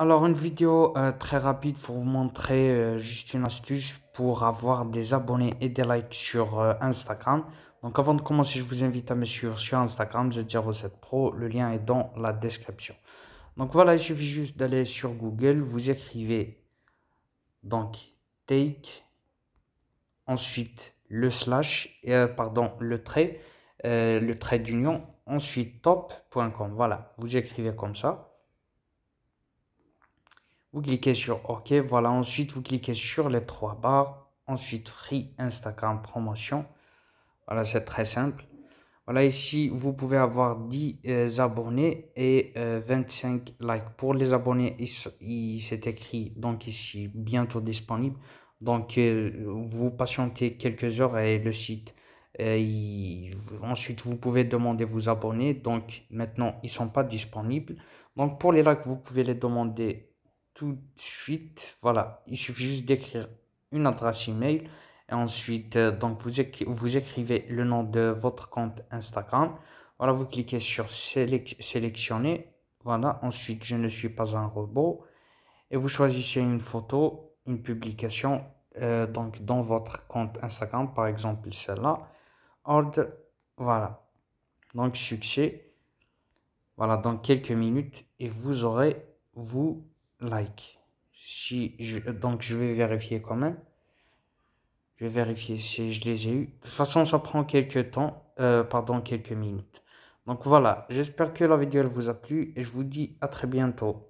Alors une vidéo euh, très rapide pour vous montrer euh, juste une astuce pour avoir des abonnés et des likes sur euh, Instagram. Donc avant de commencer, je vous invite à me suivre sur Instagram Z07 Pro. Le lien est dans la description. Donc voilà, il suffit juste d'aller sur Google, vous écrivez donc take, ensuite le slash, pardon, le trait, le trait d'union, ensuite top.com. Voilà, vous écrivez comme ça. Vous cliquez sur OK. Voilà, ensuite vous cliquez sur les trois barres. Ensuite, Free Instagram Promotion. Voilà, c'est très simple. Voilà, ici, vous pouvez avoir 10 euh, abonnés et 25 euh, likes. Pour les abonnés, il, s'est écrit donc ici, bientôt disponible. Donc, euh, vous patientez quelques heures et le site. ensuite, vous pouvez demander vos abonnés Donc, maintenant, ils sont pas disponibles. Donc, pour les likes, vous pouvez les demander tout de suite. Voilà, il suffit juste d'écrire une adresse email. Et ensuite, euh, donc vous, écrivez le nom de votre compte Instagram. Voilà, vous cliquez sur sélectionner. Voilà, ensuite, je ne suis pas un robot. Et vous choisissez une photo, une publication, euh, donc dans votre compte Instagram, par exemple celle-là. hold voilà. Donc, succès. Voilà, dans quelques minutes, et vous aurez, vous, like. Si je, donc je vais vérifier quand même. Je vais vérifier si je les ai eu De toute façon, ça prend quelques temps, euh, pardon, quelques minutes. Donc voilà, j'espère que la vidéo vous a plu et je vous dis à très bientôt.